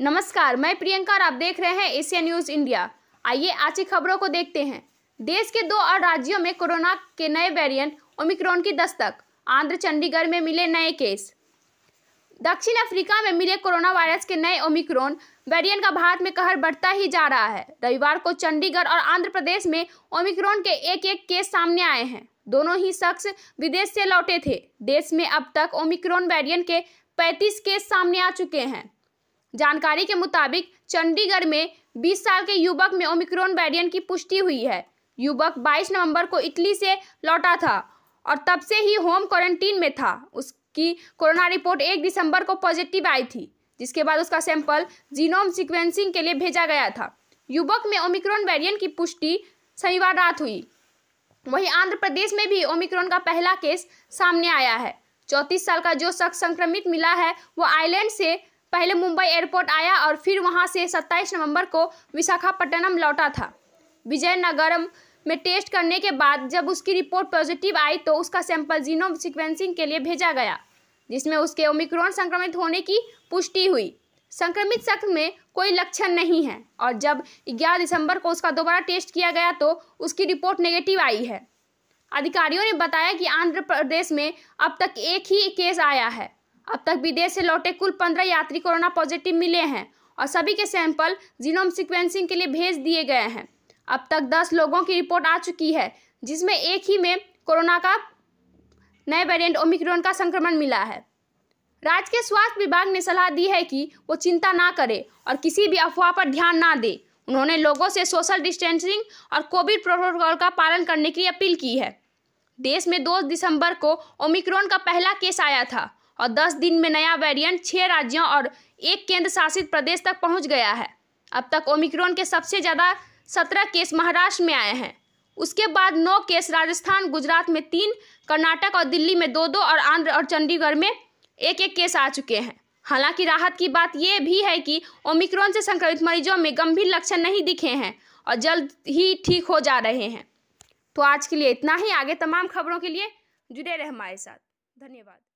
नमस्कार मैं प्रियंका और आप देख रहे हैं एशिया न्यूज इंडिया आइए आज की खबरों को देखते हैं देश के दो और राज्यों में कोरोना के नए वेरिएंट ओमिक्रॉन की दस्तक आंध्र चंडीगढ़ में मिले नए केस दक्षिण अफ्रीका में मिले कोरोना वायरस के नए ओमिक्रॉन वेरिएंट का भारत में कहर बढ़ता ही जा रहा है रविवार को चंडीगढ़ और आंध्र प्रदेश में ओमिक्रॉन के एक एक केस सामने आए हैं दोनों ही शख्स विदेश से लौटे थे देश में अब तक ओमिक्रॉन वेरिएंट के 35 केस सामने आ चुके हैं जानकारी के मुताबिक चंडीगढ़ में 20 साल के युवक में ओमिक्रॉन वेरिएंट की पुष्टि हुई है युवक 22 नवंबर को इटली से लौटा था और तब से ही होम क्वारंटीन में था उसकी कोरोना रिपोर्ट 1 दिसंबर को पॉजिटिव आई थी जिसके बाद उसका सैंपल जीनोम सिक्वेंसिंग के लिए भेजा गया था युवक में ओमिक्रॉन वेरियंट की पुष्टि शनिवार रात हुई वहीं आंध्र प्रदेश में भी ओमिक्रॉन का पहला केस सामने आया है चौंतीस साल का जो शख्स संक्रमित मिला है वो आइलैंड से पहले मुंबई एयरपोर्ट आया और फिर वहां से 27 नवंबर को विशाखापट्टनम लौटा था विजयनगरम में टेस्ट करने के बाद जब उसकी रिपोर्ट पॉजिटिव आई तो उसका सैंपल जीनोम सिक्वेंसिंग के लिए भेजा गया जिसमें उसके ओमिक्रॉन संक्रमित होने की पुष्टि हुई संक्रमित शख्स में कोई लक्षण नहीं है और जब 11 दिसंबर को उसका दोबारा टेस्ट किया गया तो उसकी रिपोर्ट नेगेटिव आई है अधिकारियों ने बताया कि आंध्र प्रदेश में अब तक एक ही केस आया है अब तक विदेश से लौटे कुल पंद्रह यात्री कोरोना पॉजिटिव मिले हैं और सभी के सैंपल जीनोम सिक्वेंसिंग के लिए भेज दिए गए हैं अब तक दस लोगों की रिपोर्ट आ चुकी है जिसमें एक ही में कोरोना का नए वेरिएंट ओमिक्रॉन का संक्रमण मिला है राज्य के स्वास्थ्य विभाग ने सलाह दी है कि वो चिंता ना करे और किसी भी अफवाह पर ध्यान ना दे उन्होंने लोगों से सोशल डिस्टेंसिंग और कोविड प्रोटोकॉल का पालन करने की अपील की है देश में दो दिसंबर को ओमिक्रॉन का पहला केस आया था और दस दिन में नया वेरिएंट छः राज्यों और एक केंद्र शासित प्रदेश तक पहुंच गया है अब तक ओमिक्रॉन के सबसे ज़्यादा सत्रह केस महाराष्ट्र में आए हैं उसके बाद नौ केस राजस्थान गुजरात में तीन कर्नाटक और दिल्ली में दो दो और आंध्र और चंडीगढ़ में एक एक केस आ चुके हैं हालांकि राहत की बात यह भी है कि ओमिक्रॉन से संक्रमित मरीजों में गंभीर लक्षण नहीं दिखे हैं और जल्द ही ठीक हो जा रहे हैं तो आज के लिए इतना ही आगे तमाम खबरों के लिए जुड़े रहे हमारे साथ धन्यवाद